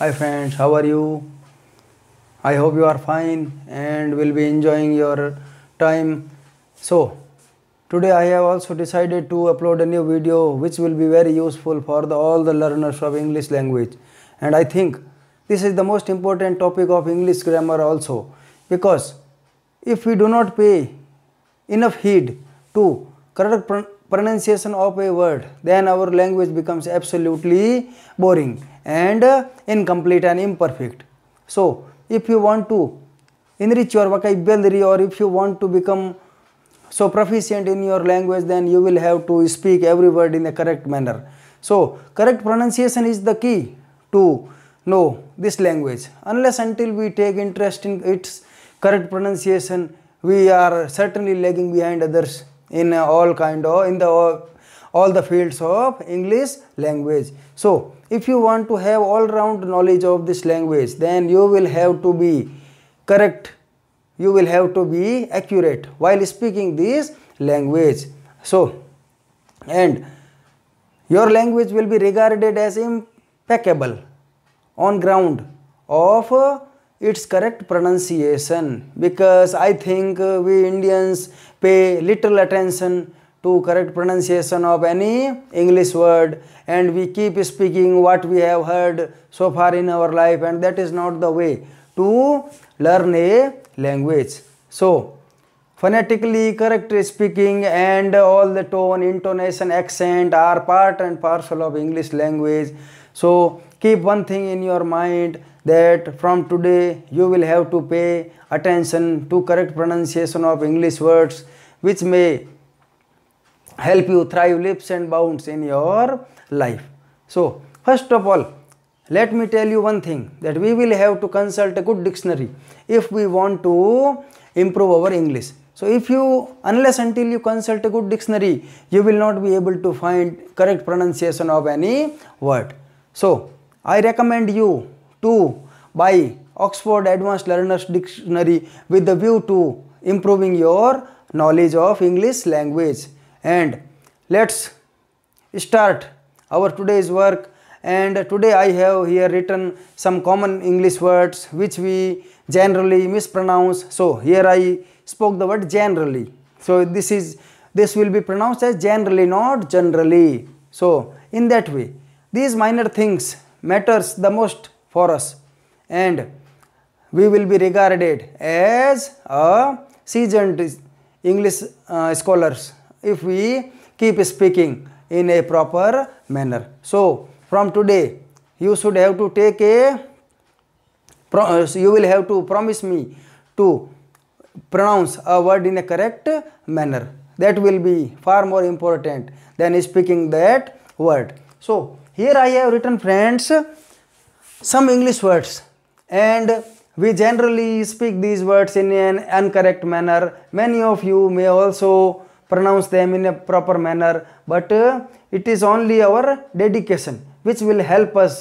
hi friends how are you i hope you are fine and will be enjoying your time so today i have also decided to upload a new video which will be very useful for the, all the learners of english language and i think this is the most important topic of english grammar also because if we do not pay enough heed to correct pronunciation of a word then our language becomes absolutely boring and uh, incomplete and imperfect. So, if you want to enrich your vocabulary or if you want to become so proficient in your language then you will have to speak every word in a correct manner. So, correct pronunciation is the key to know this language. Unless until we take interest in its correct pronunciation, we are certainly lagging behind others in all kind of in the all the fields of English language. So, if you want to have all-round knowledge of this language, then you will have to be correct. You will have to be accurate while speaking this language. So, and your language will be regarded as impeccable on ground of uh, its correct pronunciation because I think uh, we Indians pay little attention to correct pronunciation of any English word and we keep speaking what we have heard so far in our life and that is not the way to learn a language. So, phonetically correct speaking and all the tone, intonation, accent are part and parcel of English language. So, keep one thing in your mind that from today you will have to pay attention to correct pronunciation of English words which may help you thrive leaps and bounds in your life. So, first of all, let me tell you one thing that we will have to consult a good dictionary if we want to improve our English. So, if you, unless until you consult a good dictionary, you will not be able to find correct pronunciation of any word. So, I recommend you to buy Oxford Advanced Learner's Dictionary with the view to improving your knowledge of English language and let's start our today's work and today I have here written some common English words which we generally mispronounce so here I spoke the word generally so this is this will be pronounced as generally not generally so in that way these minor things matters the most for us and we will be regarded as a seasoned English uh, scholars if we keep speaking in a proper manner. So, from today you should have to take a, uh, you will have to promise me to pronounce a word in a correct manner. That will be far more important than speaking that word. So, here I have written friends some English words and we generally speak these words in an incorrect manner. Many of you may also pronounce them in a proper manner but uh, it is only our dedication which will help us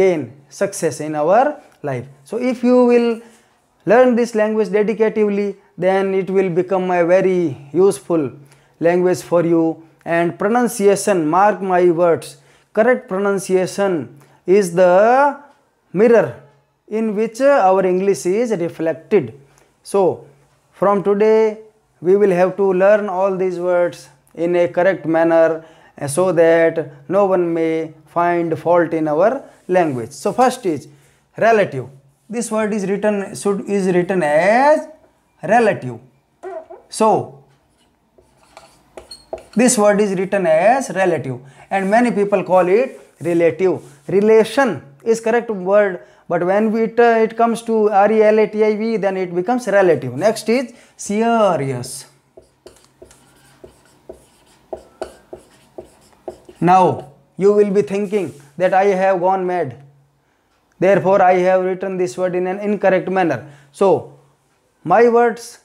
gain success in our life so if you will learn this language dedicatively then it will become a very useful language for you and pronunciation mark my words correct pronunciation is the mirror in which our english is reflected so from today we will have to learn all these words in a correct manner uh, so that no one may find fault in our language. So first is relative. This word is written should is written as relative. So this word is written as relative and many people call it relative. Relation is correct word but when it, uh, it comes to RELATIV, then it becomes relative. Next is serious. Now, you will be thinking that I have gone mad. Therefore, I have written this word in an incorrect manner. So, my words,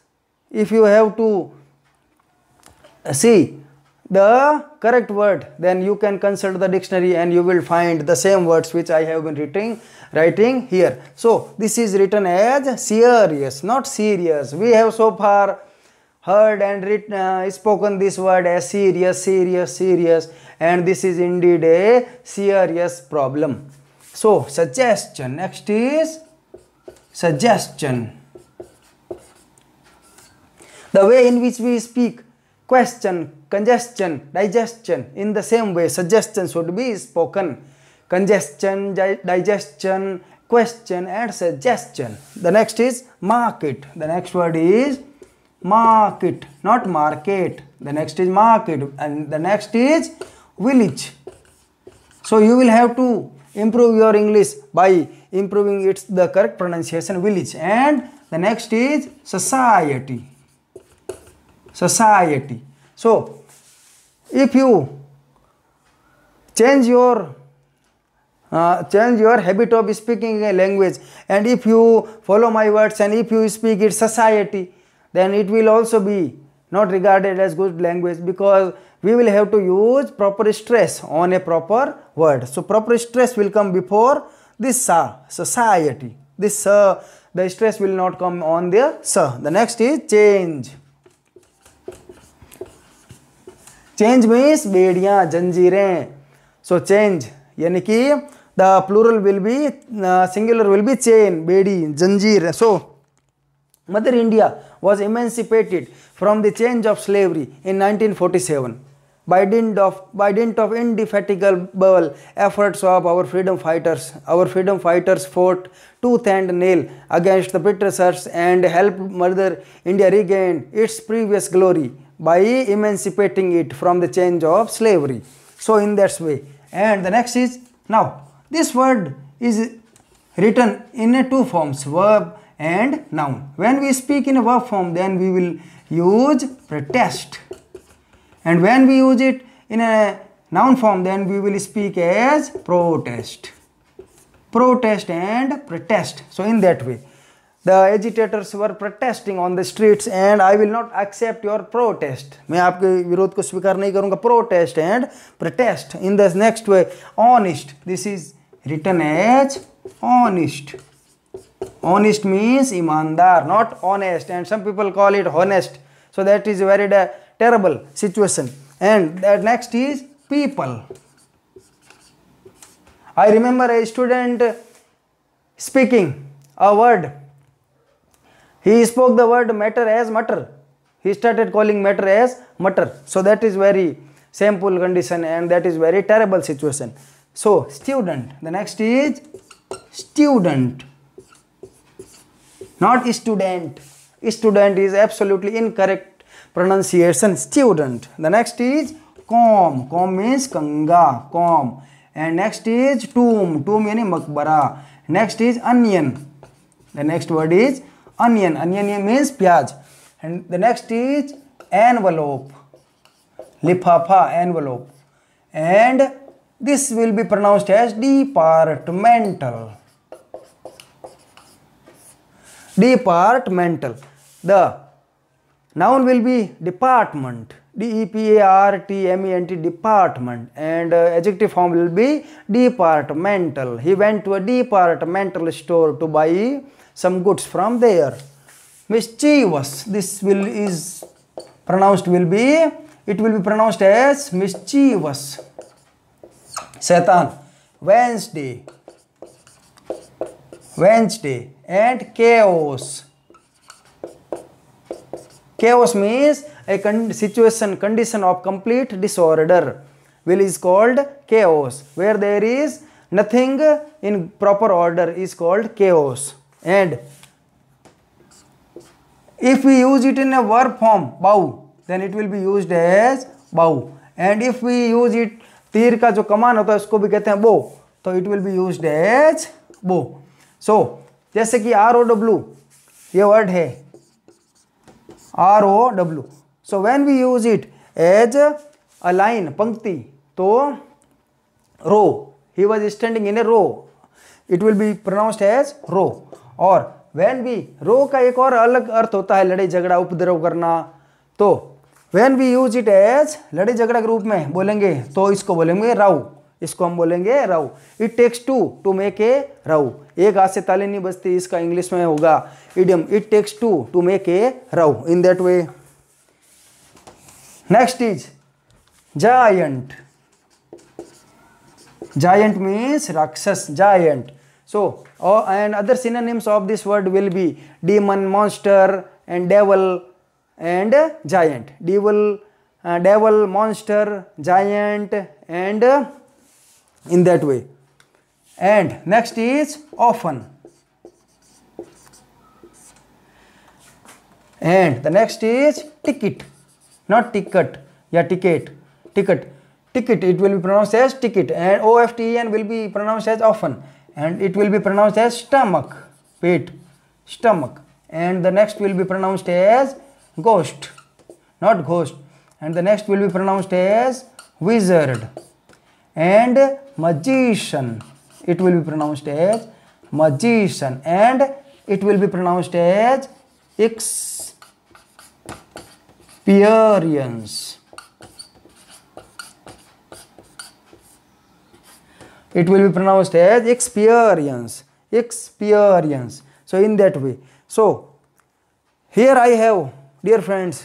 if you have to see the correct word then you can consult the dictionary and you will find the same words which I have been writing writing here so this is written as serious not serious we have so far heard and written, uh, spoken this word as serious serious serious and this is indeed a serious problem so suggestion next is suggestion the way in which we speak question congestion, digestion. In the same way, suggestion should be spoken. Congestion, digestion, question and suggestion. The next is market. The next word is market, not market. The next is market and the next is village. So you will have to improve your English by improving its the correct pronunciation village and the next is society. Society. So if you change your uh, change your habit of speaking a language and if you follow my words and if you speak it society then it will also be not regarded as good language because we will have to use proper stress on a proper word so proper stress will come before this sa uh, society this sa uh, the stress will not come on the sa uh, the next is change change means बेड़िया जंजीरें so change यानी कि the plural will be singular will be chain बेड़ी जंजीर so mother India was emancipated from the change of slavery in 1947 by dint of by dint of indefatigable efforts of our freedom fighters our freedom fighters fought tooth and nail against the britishers and helped mother india regain its previous glory by emancipating it from the change of slavery. So in that way. And the next is now this word is written in two forms verb and noun. When we speak in a verb form then we will use protest and when we use it in a noun form then we will speak as protest. Protest and protest. So in that way the agitators were protesting on the streets and I will not accept your protest. मैं आपके विरोध को स्वीकार नहीं करूँगा protest and protest in the next way honest. This is written as honest. Honest means imandar, not honest. And some people call it honest. So that is very terrible situation. And the next is people. I remember a student speaking a word he spoke the word matter as matter. He started calling matter as matter. So that is very simple condition and that is very terrible situation. So student. The next is student. Not student. Student is absolutely incorrect pronunciation. Student. The next is com. Com means kanga. Com. And next is tomb. Tomb meaning makbara. Next is onion. The next word is onion onion means pyaj and the next is envelope lifafa envelope and this will be pronounced as departmental departmental the noun will be department d e p a r t m e n t department and uh, adjective form will be departmental he went to a departmental store to buy some goods from there. Mischievous, this will is pronounced will be, it will be pronounced as mischievous. Satan, Wednesday, Wednesday and chaos. Chaos means a con situation, condition of complete disorder will is called chaos. Where there is nothing in proper order is called chaos. And if we use it in a work form bow then it will be use as bow and if we use it तीर का जो कमान होता है उसको भी कहते हैं bow तो it will be use as bow so जैसे कि आर ओ डब्ल्यू ये वर्ड है R O W so when we use it as a line पंक्ति तो row he was standing in a row it will be pronounced as row और when B रो का एक और अलग अर्थ होता है लड़ाई झगड़ा उपद्रव करना तो when we use it as लड़ाई झगड़ा के रूप में बोलेंगे तो इसको बोलेंगे राउ इसको हम बोलेंगे row it takes two to make a row एक हाथ से ताली नहीं बजती इसका इंग्लिश में होगा idiom it takes two to make a row in that way next is giant giant means राक्षस giant So, oh, and other synonyms of this word will be demon, monster and devil and uh, giant. Devil, uh, devil, monster, giant and uh, in that way. And next is often. And the next is ticket, not ticket, yeah ticket, ticket, ticket. It will be pronounced as ticket and often will be pronounced as often and it will be pronounced as stomach pit, stomach and the next will be pronounced as ghost not ghost and the next will be pronounced as wizard and magician it will be pronounced as magician and it will be pronounced as experience it will be pronounced as experience experience so in that way so here i have dear friends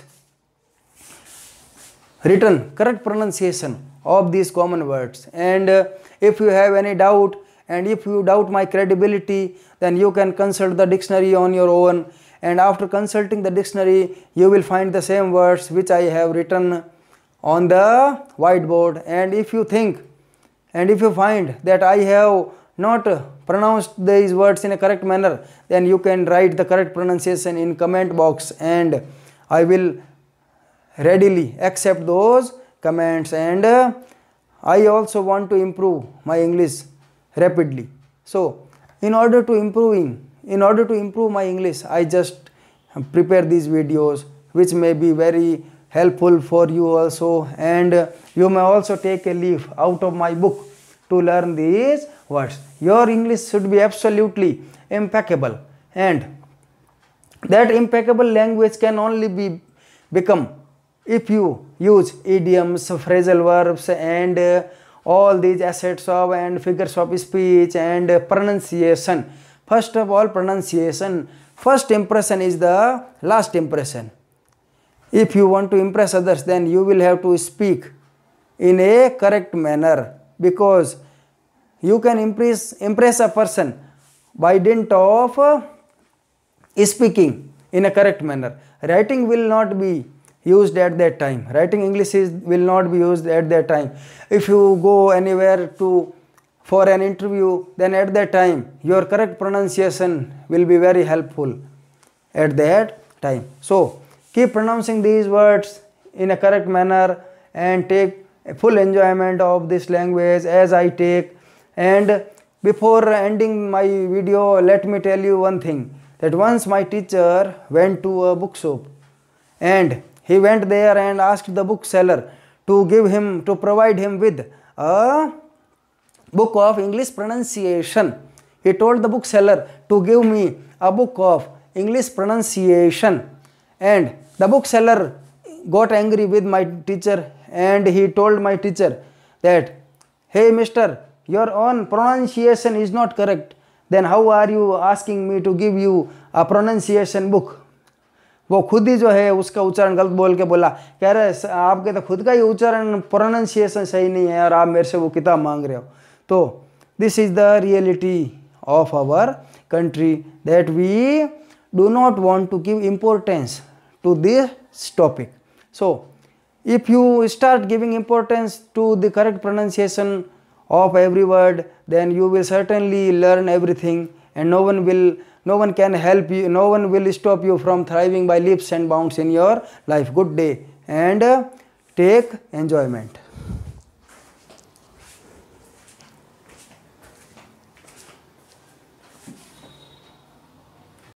written correct pronunciation of these common words and uh, if you have any doubt and if you doubt my credibility then you can consult the dictionary on your own and after consulting the dictionary you will find the same words which i have written on the whiteboard and if you think and if you find that I have not pronounced these words in a correct manner then you can write the correct pronunciation in comment box and I will readily accept those comments and uh, I also want to improve my English rapidly. So in order to improving, in order to improve my English, I just prepare these videos which may be very helpful for you also and you may also take a leaf out of my book to learn these words. Your English should be absolutely impeccable and that impeccable language can only be become if you use idioms, phrasal verbs and uh, all these assets of and figures of speech and uh, pronunciation. First of all pronunciation, first impression is the last impression. If you want to impress others, then you will have to speak in a correct manner because you can impress, impress a person by dint of uh, speaking in a correct manner. Writing will not be used at that time. Writing English is, will not be used at that time. If you go anywhere to for an interview, then at that time your correct pronunciation will be very helpful at that time. So, Keep pronouncing these words in a correct manner and take full enjoyment of this language as I take. And before ending my video, let me tell you one thing that once my teacher went to a bookshop and he went there and asked the bookseller to give him, to provide him with a book of English pronunciation. He told the bookseller to give me a book of English pronunciation and The bookseller got angry with my teacher and he told my teacher that, Hey mister, your own pronunciation is not correct. Then how are you asking me to give you a pronunciation book? वो खुद ही जो है उसका उच्चारण गलत बोल के बोला कह रहे आपके तो खुद का ही उच्चारण प्रोनाउंसिएशन सही नहीं है और आप मेरे से वो किताब मांग रहे हो तो this is the reality of our country that we do not want to give importance to this topic. So, if you start giving importance to the correct pronunciation of every word, then you will certainly learn everything and no one will no one can help you, no one will stop you from thriving by leaps and bounds in your life. Good day and uh, take enjoyment.